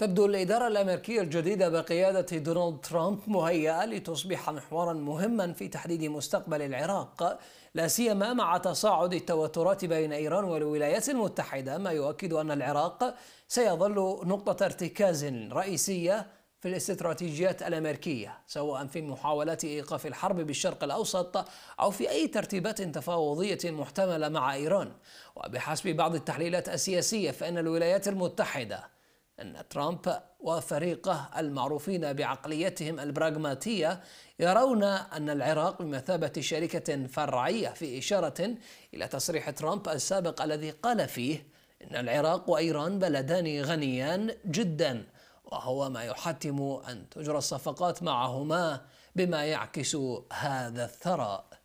تبدو الإدارة الأمريكية الجديدة بقيادة دونالد ترامب مهيئة لتصبح محورا مهما في تحديد مستقبل العراق لا سيما مع تصاعد التوترات بين إيران والولايات المتحدة ما يؤكد أن العراق سيظل نقطة ارتكاز رئيسية في الاستراتيجيات الأمريكية سواء في محاولات إيقاف الحرب بالشرق الأوسط أو في أي ترتيبات تفاوضية محتملة مع إيران وبحسب بعض التحليلات السياسية فإن الولايات المتحدة أن ترامب وفريقه المعروفين بعقليتهم البراغماتية يرون أن العراق بمثابة شركة فرعية في إشارة إلى تصريح ترامب السابق الذي قال فيه إن العراق وإيران بلدان غنيان جدا وهو ما يحتم أن تجرى الصفقات معهما بما يعكس هذا الثراء